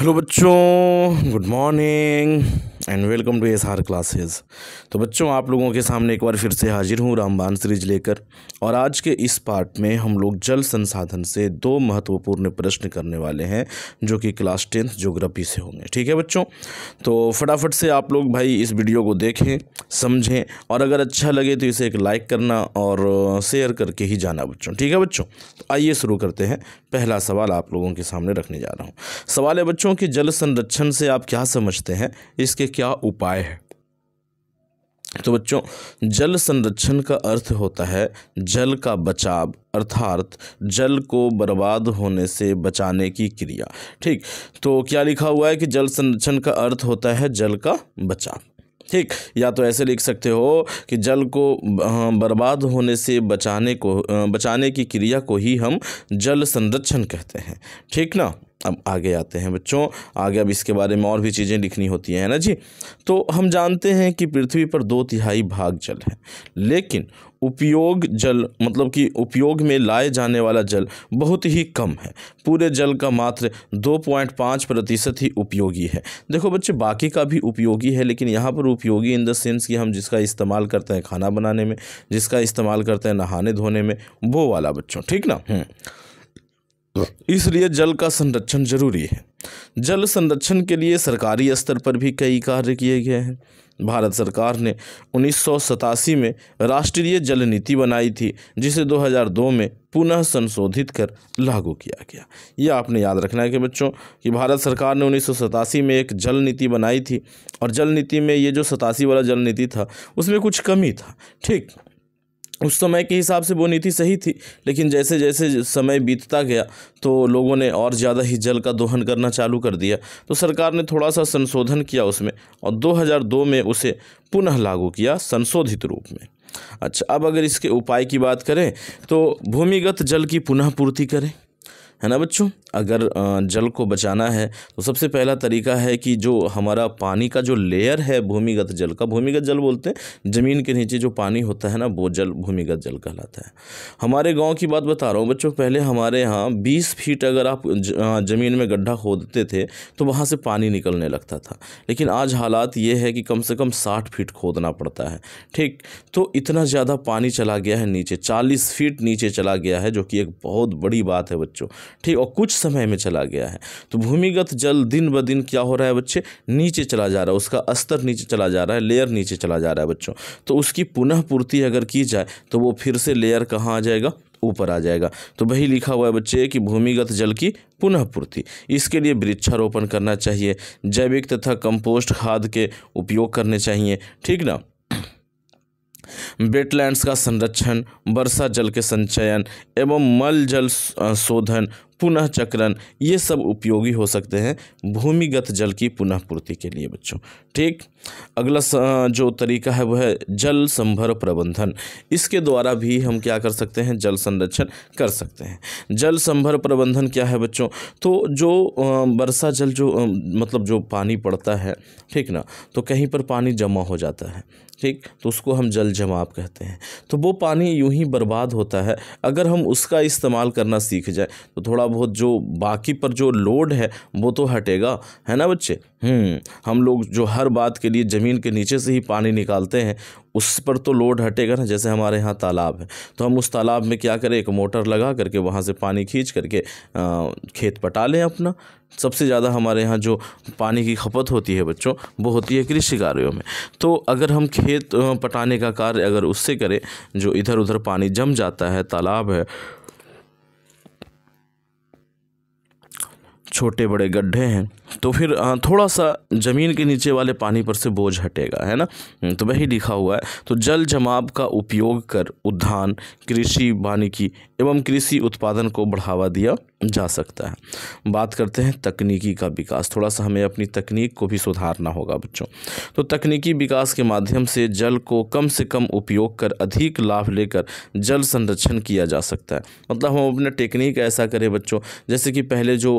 Hello बच्चों good morning and welcome to S R classes तो बच्चों आप लोगों के सामने एक बार फिर से हाजिर हूँ रामबान सीरीज लेकर और आज के इस पार्ट में हम लोग जल संसाधन से दो महत्वपूर्ण प्रश्न करने वाले हैं जो कि क्लास टेंथ ज्योग्राफी से होंगे ठीक है बच्चों तो फटाफट से आप लोग भाई इस वीडियो को देखें समझें और अगर अच्छा लगे तो इसे एक लाइक करना और शेयर करके ही जाना बच्चों ठीक है बच्चों तो आइए शुरू करते हैं पहला सवाल आप लोगों के सामने रखने जा रहा हूँ सवाल है बच्चों वृक्षों के जल संरक्षण से आप क्या समझते हैं इसके क्या उपाय हैं तो बच्चों जल संरक्षण का अर्थ होता है जल का बचाव अर्थात जल को बर्बाद होने से बचाने की क्रिया ठीक तो क्या लिखा हुआ है कि जल संरक्षण का अर्थ होता है जल का बचाव ठीक या तो ऐसे लिख सकते हो कि जल को हाँ, बर्बाद होने से बचाने को बचाने की क्रिया को ही हम जल संरक्षण कहते हैं ठीक ना अब आगे आते हैं बच्चों आगे अब इसके बारे में और भी चीज़ें लिखनी होती हैं है ना जी तो हम जानते हैं कि पृथ्वी पर दो तिहाई भाग जल है लेकिन उपयोग जल मतलब कि उपयोग में लाए जाने वाला जल बहुत ही कम है पूरे जल का मात्र दो पॉइंट पाँच प्रतिशत ही उपयोगी है देखो बच्चे बाकी का भी उपयोगी है लेकिन यहाँ पर उपयोगी इन द सेंस कि हम जिसका इस्तेमाल करते हैं खाना बनाने में जिसका इस्तेमाल करते हैं नहाने धोने में वो वाला बच्चों ठीक ना हम्म। इसलिए जल का संरक्षण जरूरी है जल संरक्षण के लिए सरकारी स्तर पर भी कई कार्य किए गए हैं भारत सरकार ने उन्नीस में राष्ट्रीय जल नीति बनाई थी जिसे 2002 में पुनः संशोधित कर लागू किया गया यह आपने याद रखना है कि बच्चों कि भारत सरकार ने उन्नीस में एक जल नीति बनाई थी और जल नीति में ये जो सतासी वाला जल नीति था उसमें कुछ कमी था ठीक उस समय के हिसाब से वो नीति सही थी लेकिन जैसे जैसे समय बीतता गया तो लोगों ने और ज़्यादा ही जल का दोहन करना चालू कर दिया तो सरकार ने थोड़ा सा संशोधन किया उसमें और 2002 में उसे पुनः लागू किया संशोधित रूप में अच्छा अब अगर इसके उपाय की बात करें तो भूमिगत जल की पुनः पूर्ति करें है ना बच्चों अगर जल को बचाना है तो सबसे पहला तरीका है कि जो हमारा पानी का जो लेयर है भूमिगत जल का भूमिगत जल बोलते हैं ज़मीन के नीचे जो पानी होता है ना वो जल भूमिगत जल कहलाता है हमारे गांव की बात बता रहा हूँ बच्चों पहले हमारे यहाँ बीस फीट अगर आप ज़मीन में गड्ढा खोदते थे तो वहाँ से पानी निकलने लगता था लेकिन आज हालात ये है कि कम से कम साठ फीट खोदना पड़ता है ठीक तो इतना ज़्यादा पानी चला गया है नीचे चालीस फीट नीचे चला गया है जो कि एक बहुत बड़ी बात है बच्चों ठीक और कुछ समय में चला गया है तो भूमिगत जल दिन ब दिन क्या हो रहा है बच्चे नीचे चला जा रहा है उसका स्तर नीचे चला जा रहा है लेयर नीचे चला जा रहा है बच्चों तो उसकी पुनः पूर्ति अगर की जाए तो वो फिर से लेयर कहाँ आ जाएगा ऊपर आ जाएगा तो वही लिखा हुआ है बच्चे कि भूमिगत जल की पुनः पूर्ति इसके लिए वृक्षारोपण करना चाहिए जैविक तथा कंपोस्ट खाद के उपयोग करने चाहिए ठीक ना वेटलैंड्स का संरक्षण वर्षा जल के संचयन एवं मल जल शोधन पुनः चक्रण ये सब उपयोगी हो सकते हैं भूमिगत जल की पुनः पूर्ति के लिए बच्चों ठीक अगला जो तरीका है वह है जल संभर प्रबंधन इसके द्वारा भी हम क्या कर सकते हैं जल संरक्षण कर सकते हैं जल संभर प्रबंधन क्या है बच्चों तो जो वर्षा जल जो मतलब जो पानी पड़ता है ठीक ना तो कहीं पर पानी जमा हो जाता है ठीक तो उसको हम जल जमाव कहते हैं तो वो पानी यूं ही बर्बाद होता है अगर हम उसका इस्तेमाल करना सीख जाए तो थोड़ा बहुत जो बाकी पर जो लोड है वो तो हटेगा है ना बच्चे हम्म, हम लोग जो हर बात के लिए ज़मीन के नीचे से ही पानी निकालते हैं उस पर तो लोड हटेगा ना जैसे हमारे यहाँ तालाब है तो हम उस तालाब में क्या करें एक मोटर लगा करके वहाँ से पानी खींच करके आ, खेत पटा लें अपना सबसे ज़्यादा हमारे यहाँ जो पानी की खपत होती है बच्चों वो होती है कृषि कार्यों में तो अगर हम खेत पटाने का कार्य अगर उससे करें जो इधर उधर पानी जम जाता है तालाब है छोटे बड़े गड्ढे हैं तो फिर थोड़ा सा ज़मीन के नीचे वाले पानी पर से बोझ हटेगा है ना हम्म, तो वही लिखा हुआ है तो जल जमाव का उपयोग कर उद्यान कृषि वानिकी एवं कृषि उत्पादन को बढ़ावा दिया जा सकता है बात करते हैं तकनीकी का विकास थोड़ा सा हमें अपनी तकनीक को भी सुधारना होगा बच्चों तो तकनीकी विकास के माध्यम से जल को कम से कम उपयोग कर अधिक लाभ लेकर जल संरक्षण किया जा सकता है मतलब हम अपना टेक्निक ऐसा करें बच्चों जैसे कि पहले जो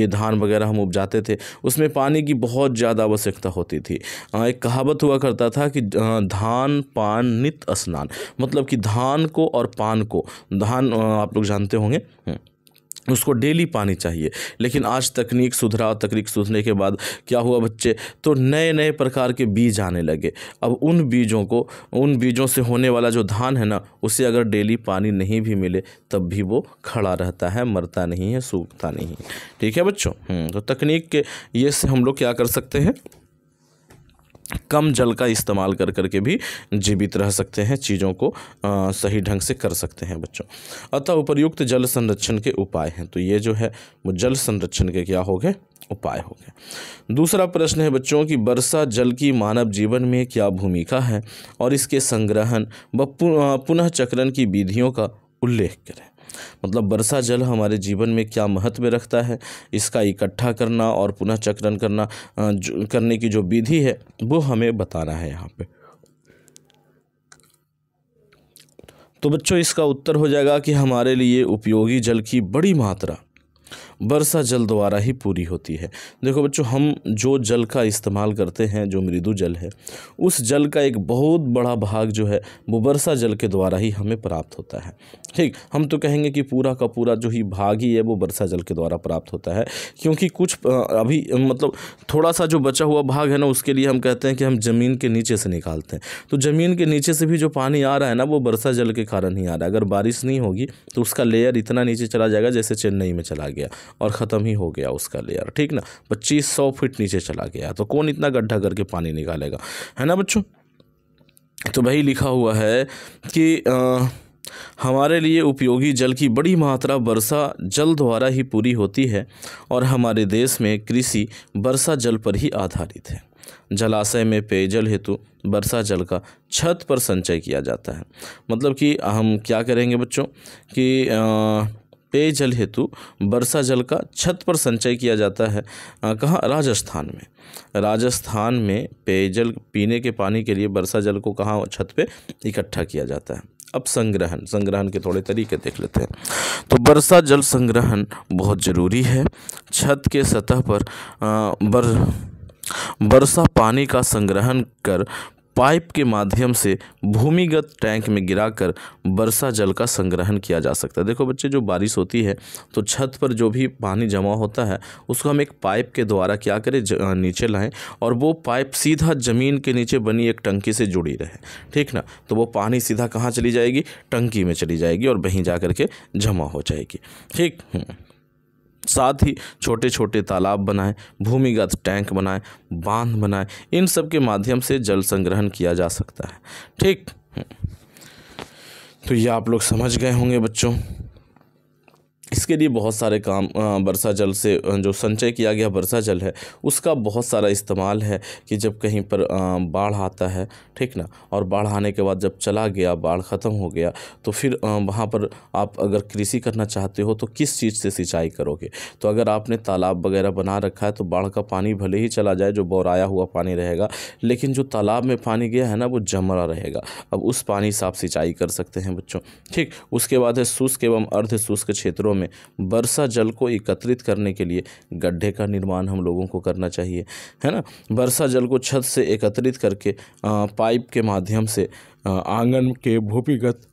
ये धान वगैरह हम उपजाते खाते थे उसमें पानी की बहुत ज़्यादा आवश्यकता होती थी एक कहावत हुआ करता था कि धान पान नित स्नान मतलब कि धान को और पान को धान आप लोग जानते होंगे हम्म। उसको डेली पानी चाहिए लेकिन आज तकनीक सुधरा तकनीक सुधरने के बाद क्या हुआ बच्चे तो नए नए प्रकार के बीज आने लगे अब उन बीजों को उन बीजों से होने वाला जो धान है ना उसे अगर डेली पानी नहीं भी मिले तब भी वो खड़ा रहता है मरता नहीं है सूखता नहीं ठीक है बच्चों हम्म, तो तकनीक के ये से हम लोग क्या कर सकते हैं कम जल का इस्तेमाल कर करके भी जीवित रह सकते हैं चीज़ों को आ, सही ढंग से कर सकते हैं बच्चों अतः उपयुक्त जल संरक्षण के उपाय हैं तो ये जो है वो जल संरक्षण के क्या हो गए उपाय हो गए दूसरा प्रश्न है बच्चों की वर्षा जल की मानव जीवन में क्या भूमिका है और इसके संग्रहण व पुनः चक्रण की विधियों का उल्लेख करें मतलब वर्षा जल हमारे जीवन में क्या महत्व रखता है इसका इकट्ठा करना और पुनः चक्रण करना करने की जो विधि है वो हमें बताना है यहाँ पे तो बच्चों इसका उत्तर हो जाएगा कि हमारे लिए उपयोगी जल की बड़ी मात्रा वर्षा जल द्वारा ही पूरी होती है देखो बच्चों हम जो जल का इस्तेमाल करते हैं जो मृदु जल है उस जल का एक बहुत बड़ा भाग जो है वो वर्षा जल के द्वारा ही हमें प्राप्त होता है ठीक हम तो कहेंगे कि पूरा का पूरा जो ही भाग ही है वो वर्षा जल के द्वारा प्राप्त होता है क्योंकि कुछ अभी मतलब थोड़ा सा जो बचा हुआ भाग है ना उसके लिए हम कहते हैं कि हम ज़मीन के नीचे से निकालते हैं तो ज़मीन के नीचे से भी जो पानी आ रहा है ना वो वर्षा जल के कारण ही आ रहा है अगर बारिश नहीं होगी तो उसका लेयर इतना नीचे चला जाएगा जैसे चेन्नई में चला गया और ख़त्म ही हो गया उसका लेयर ठीक ना पच्चीस सौ फिट नीचे चला गया तो कौन इतना गड्ढा करके पानी निकालेगा है ना बच्चों तो भाई लिखा हुआ है कि आ, हमारे लिए उपयोगी जल की बड़ी मात्रा वर्षा जल द्वारा ही पूरी होती है और हमारे देश में कृषि वर्षा जल पर ही आधारित है जलाशय में पेयजल हेतु वर्षा जल का छत पर संचय किया जाता है मतलब कि हम क्या करेंगे बच्चों कि आ, पेयजल हेतु वर्षा जल का छत पर संचय किया जाता है कहाँ राजस्थान में राजस्थान में पेयजल पीने के पानी के लिए वर्षा जल को कहाँ छत पे इकट्ठा किया जाता है अब संग्रहण संग्रहण के थोड़े तरीके देख लेते हैं तो वर्षा जल संग्रहण बहुत ज़रूरी है छत के सतह पर बर वर्षा पानी का संग्रहण कर पाइप के माध्यम से भूमिगत टैंक में गिराकर वर्षा जल का संग्रहण किया जा सकता है देखो बच्चे जो बारिश होती है तो छत पर जो भी पानी जमा होता है उसको हम एक पाइप के द्वारा क्या करें नीचे लाएं और वो पाइप सीधा ज़मीन के नीचे बनी एक टंकी से जुड़ी रहे ठीक ना तो वो पानी सीधा कहाँ चली जाएगी टंकी में चली जाएगी और वहीं जा के जमा हो जाएगी ठीक हम्म। साथ ही छोटे छोटे तालाब बनाएं भूमिगत टैंक बनाएं बांध बनाएं इन सब के माध्यम से जल संग्रहण किया जा सकता है ठीक तो ये आप लोग समझ गए होंगे बच्चों इसके लिए बहुत सारे काम वर्षा जल से जो संचय किया गया वर्षा जल है उसका बहुत सारा इस्तेमाल है कि जब कहीं पर बाढ़ आता है ठीक ना और बाढ़ आने के बाद जब चला गया बाढ़ ख़त्म हो गया तो फिर वहाँ पर आप अगर कृषि करना चाहते हो तो किस चीज़ से सिंचाई करोगे तो अगर आपने तालाब वगैरह बना रखा है तो बाढ़ का पानी भले ही चला जाए जो बौराया हुआ पानी रहेगा लेकिन जो तालाब में पानी गया है ना वो जमरा रहेगा अब उस पानी से आप सिंचाई कर सकते हैं बच्चों ठीक उसके बाद है शुष्क एवं अर्ध शुष्क क्षेत्रों में वर्षा जल को एकत्रित करने के लिए गड्ढे का निर्माण हम लोगों को करना चाहिए है ना वर्षा जल को छत से एकत्रित करके पाइप के माध्यम से आंगन के भूमिगत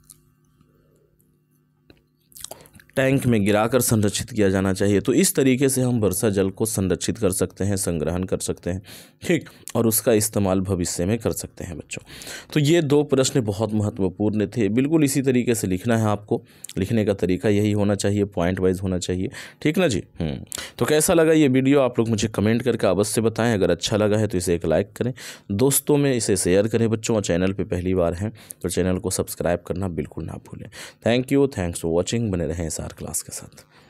टैंक में गिराकर संरक्षित किया जाना चाहिए तो इस तरीके से हम वर्षा जल को संरक्षित कर सकते हैं संग्रहण कर सकते हैं ठीक और उसका इस्तेमाल भविष्य में कर सकते हैं बच्चों तो ये दो प्रश्न बहुत महत्वपूर्ण थे बिल्कुल इसी तरीके से लिखना है आपको लिखने का तरीका यही होना चाहिए पॉइंट वाइज होना चाहिए ठीक ना जी हम्म। तो कैसा लगा ये वीडियो आप लोग मुझे कमेंट करके अवश्य बताएँ अगर अच्छा लगा है तो इसे एक लाइक करें दोस्तों में इसे शेयर करें बच्चों और चैनल पर पहली बार हैं तो चैनल को सब्सक्राइब करना बिल्कुल ना भूलें thank you thanks for watching बने रहें साथ स्टार क्लास के साथ